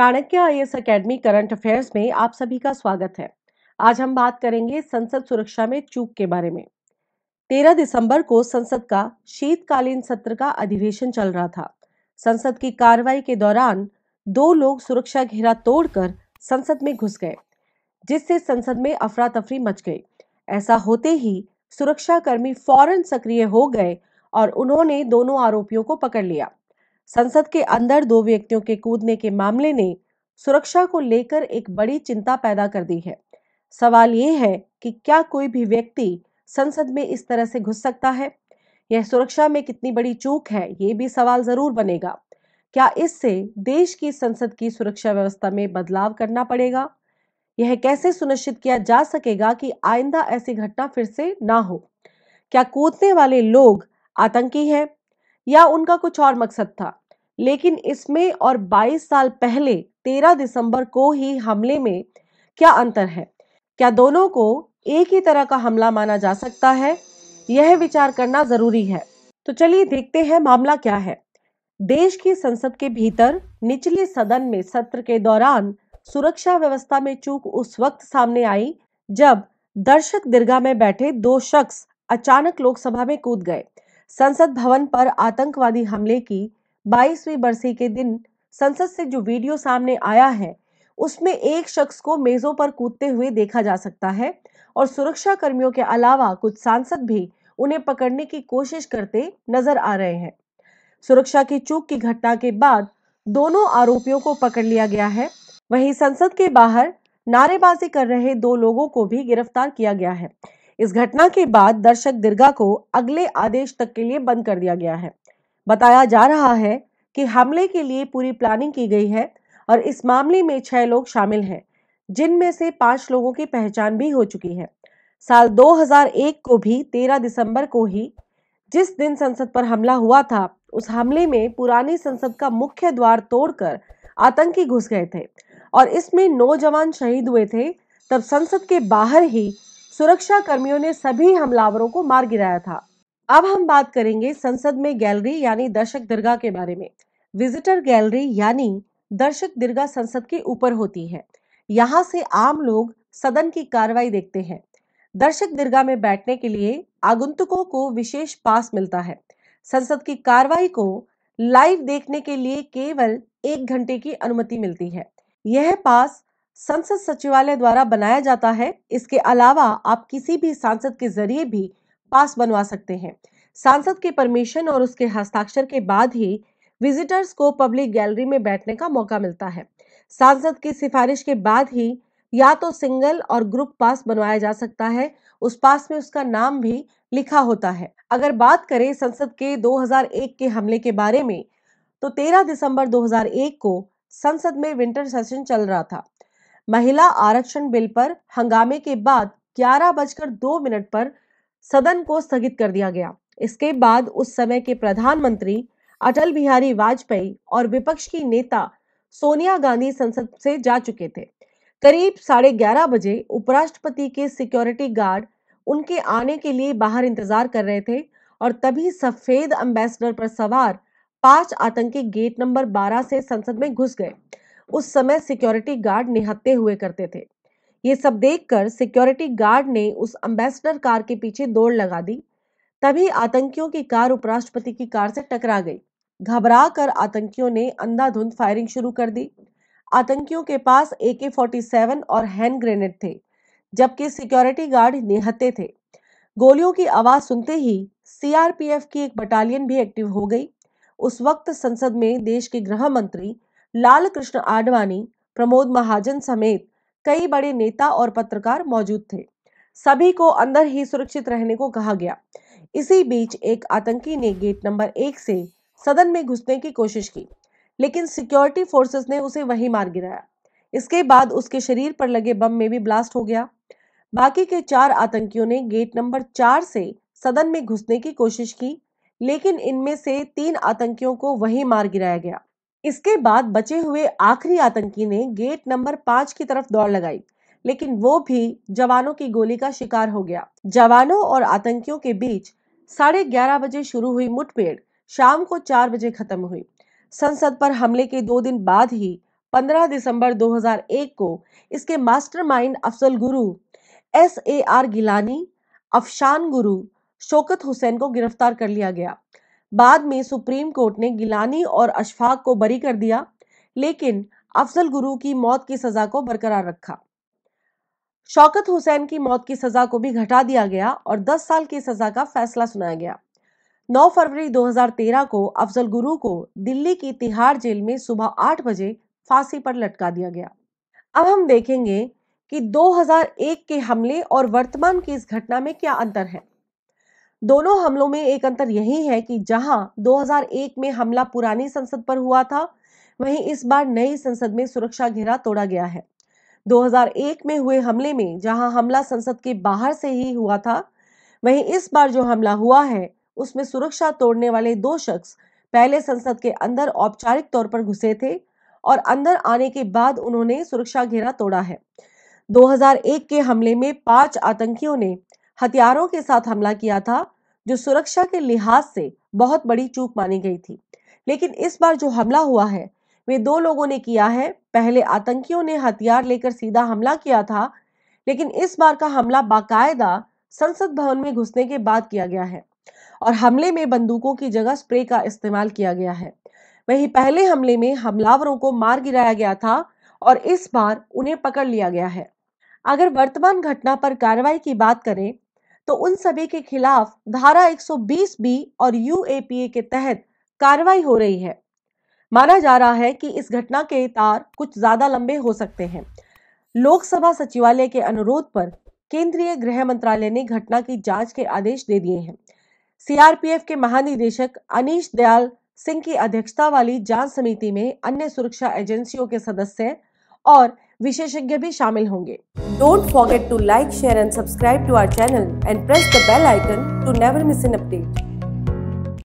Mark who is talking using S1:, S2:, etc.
S1: Chanakya I S academy current affairs में आप सभी का स्वागत है आज हम बात करेंगे संसद सुरक्षा में चूक के बारे में तेरह दिसंबर को संसद का शीतकालीन सत्र का अधिवेशन चल रहा था संसद की कार्रवाई के दौरान दो लोग सुरक्षा घेरा तोड़कर संसद में घुस गए जिससे संसद में अफरा तफरी मच गई ऐसा होते ही सुरक्षाकर्मी फौरन सक्रिय हो गए और उन्होंने दोनों आरोपियों को पकड़ लिया संसद के अंदर दो व्यक्तियों के कूदने के मामले ने सुरक्षा को लेकर एक बड़ी चिंता पैदा कर दी है सवाल ये है कि क्या कोई भी व्यक्ति संसद में इस तरह से घुस सकता है यह सुरक्षा में कितनी बड़ी चूक है ये भी सवाल जरूर बनेगा क्या इससे देश की संसद की सुरक्षा व्यवस्था में बदलाव करना पड़ेगा यह कैसे सुनिश्चित किया जा सकेगा कि आइंदा ऐसी घटना फिर से ना हो क्या कूदने वाले लोग आतंकी हैं या उनका कुछ और मकसद था लेकिन इसमें और 22 साल पहले 13 दिसंबर को ही हमले में क्या अंतर है क्या दोनों को एक ही तरह का हमला माना जा सकता है यह विचार करना जरूरी है तो चलिए देखते हैं मामला क्या है देश की संसद के भीतर निचले सदन में सत्र के दौरान सुरक्षा व्यवस्था में चूक उस वक्त सामने आई जब दर्शक दीर्घा में बैठे दो शख्स अचानक लोकसभा में कूद गए संसद भवन पर आतंकवादी हमले की बाईसवीं बरसी के दिन संसद से जो वीडियो सामने आया है उसमें एक शख्स को मेजों पर कूदते हुए देखा जा सकता है और सुरक्षा कर्मियों के अलावा कुछ सांसद भी उन्हें पकड़ने की कोशिश करते नजर आ रहे हैं सुरक्षा की चूक की घटना के बाद दोनों आरोपियों को पकड़ लिया गया है वहीं संसद के बाहर नारेबाजी कर रहे दो लोगों को भी गिरफ्तार किया गया है इस घटना के बाद दर्शक दीर्घा को अगले आदेश तक के लिए बंद कर दिया गया है बताया जा रहा है कि हमले के लिए पूरी प्लानिंग की गई है और इस मामले में छह लोग शामिल हैं जिनमें से पांच लोगों की पहचान भी हो चुकी है साल 2001 को भी 13 दिसंबर को ही जिस दिन संसद पर हमला हुआ था उस हमले में पुरानी संसद का मुख्य द्वार तोड़कर आतंकी घुस गए थे और इसमें नौ जवान शहीद हुए थे तब संसद के बाहर ही सुरक्षा कर्मियों ने सभी हमलावरों को मार गिराया था अब हम बात करेंगे संसद में गैलरी यानी दर्शक दीर्घा के बारे में विजिटर गैलरी यानी दर्शक दीर्घा संसद के ऊपर होती है यहाँ से आम लोग सदन की कार्रवाई देखते हैं दर्शक दीर्घा में बैठने के लिए आगंतुकों को विशेष पास मिलता है संसद की कार्रवाई को लाइव देखने के लिए केवल एक घंटे की अनुमति मिलती है यह पास संसद सचिवालय द्वारा बनाया जाता है इसके अलावा आप किसी भी सांसद के जरिए भी पास बनवा सकते हैं सांसद के परमिशन और उसके हस्ताक्षर के बाद ही विजिटर्स को पब्लिक गैलरी में बैठने का मौका मिलता है सांसद की सिफारिश के बाद ही या तो सिंगल और ग्रुप पास बनवाया जा सकता है उस पास में उसका नाम भी लिखा होता है अगर बात करें संसद के 2001 के हमले के बारे में तो 13 दिसंबर 2001 को संसद में विंटर सेशन चल रहा था महिला आरक्षण बिल पर हंगामे के बाद ग्यारह बजकर दो मिनट पर सदन को स्थगित कर दिया गया इसके बाद उस समय के प्रधानमंत्री अटल बिहारी वाजपेयी और विपक्ष की नेता सोनिया गांधी संसद से जा चुके थे करीब साढ़े ग्यारह बजे उपराष्ट्रपति के सिक्योरिटी गार्ड उनके आने के लिए बाहर इंतजार कर रहे थे और तभी सफेद अम्बेसडर पर सवार पांच आतंकी गेट नंबर 12 से संसद में घुस गए उस समय सिक्योरिटी गार्ड निहत्ते हुए करते थे ये सब देखकर सिक्योरिटी गार्ड ने उस एम्बेसडर कार के पीछे दौड़ लगा दी तभी आतंकियों की कार उपराष्ट्रपति की कार से टकरा गई घबरा कर आतंकियों ने अंधाधुंध फायरिंग शुरू कर दी आतंकियों के पास ए के फोर्टी सेवन और हैंड ग्रेनेड थे जबकि सिक्योरिटी गार्ड निहत्ते थे गोलियों की आवाज सुनते ही सीआरपीएफ की एक बटालियन भी एक्टिव हो गई उस वक्त संसद में देश के गृह मंत्री लाल कृष्ण आडवाणी प्रमोद महाजन समेत कई बड़े नेता और पत्रकार मौजूद थे सभी को अंदर ही सुरक्षित रहने को कहा गया इसी बीच एक आतंकी ने गेट नंबर एक से सदन में घुसने की कोशिश की लेकिन सिक्योरिटी फोर्सेस ने उसे वहीं मार गिराया इसके बाद उसके शरीर पर लगे बम में भी ब्लास्ट हो गया बाकी के चार आतंकियों ने गेट नंबर चार से सदन में घुसने की कोशिश की लेकिन इनमें से तीन आतंकियों को वहीं मार गिराया गया इसके बाद बचे हुए आखिरी आतंकी ने गेट नंबर पांच की तरफ दौड़ लगाई लेकिन वो भी जवानों की गोली का शिकार हो गया जवानों और आतंकियों के बीच साढ़े ग्यारह बजे शुरू हुई मुठभेड़ शाम को चार बजे खत्म हुई संसद पर हमले के दो दिन बाद ही 15 दिसंबर 2001 को इसके mastermind Afzal Guru S A R Geelani Afshan Guru Shaukat Hussain को गिरफ्तार कर लिया गया बाद में सुप्रीम कोर्ट ने गिलानी और अशफाक को बरी कर दिया लेकिन अफजल गुरु की मौत की सजा को बरकरार रखा शौकत हुसैन की मौत की सजा को भी घटा दिया गया और 10 साल की सजा का फैसला सुनाया गया 9 फरवरी 2013 को अफजल गुरु को दिल्ली की तिहाड़ जेल में सुबह 8 बजे फांसी पर लटका दिया गया अब हम देखेंगे कि 2001 के हमले और वर्तमान की इस घटना में क्या अंतर है दोनों हमलों में एक अंतर यही है कि जहां 2001 में हमला पुरानी संसद पर हुआ था वहीं इस बार नई संसद में सुरक्षा घेरा तोड़ा गया है 2001 में हुए हमले में जहां हमला संसद के बाहर से ही हुआ था वहीं इस बार जो हमला हुआ है उसमें सुरक्षा तोड़ने वाले दो शख्स पहले संसद के अंदर औपचारिक तौर पर घुसे थे और अंदर आने के बाद उन्होंने सुरक्षा घेरा तोड़ा है 2001 के हमले में पांच आतंकियों ने हथियारों के साथ हमला किया था जो सुरक्षा के लिहाज से बहुत बड़ी चूक मानी गई थी लेकिन इस बार जो हमला हुआ है वे दो लोगों ने किया है पहले आतंकियों ने हथियार लेकर सीधा हमला किया था लेकिन इस बार का हमला बाकायदा संसद भवन में घुसने के बाद किया गया है और हमले में बंदूकों की जगह स्प्रे का इस्तेमाल किया गया है वहीं पहले हमले में हमलावरों को मार गिराया गया था और इस बार उन्हें पकड़ लिया गया है अगर वर्तमान घटना पर कार्रवाई की बात करें तो उन सभी के खिलाफ धारा 120 बी और यूएपीए के तहत कार्रवाई हो रही है माना जा रहा है कि इस घटना के तार कुछ ज्यादा लंबे हो सकते हैं लोकसभा सचिवालय के अनुरोध पर केंद्रीय गृह मंत्रालय ने घटना की जांच के आदेश दे दिए हैं सीआरपीएफ के महानिदेशक अनिश दयाल सिंह की अध्यक्षता वाली जांच समिति में अन्य सुरक्षा एजेंसियों के सदस्य और विशेषज्ञ भी शामिल होंगे don't forget to like share and subscribe to our channel and press the bell icon to never miss an update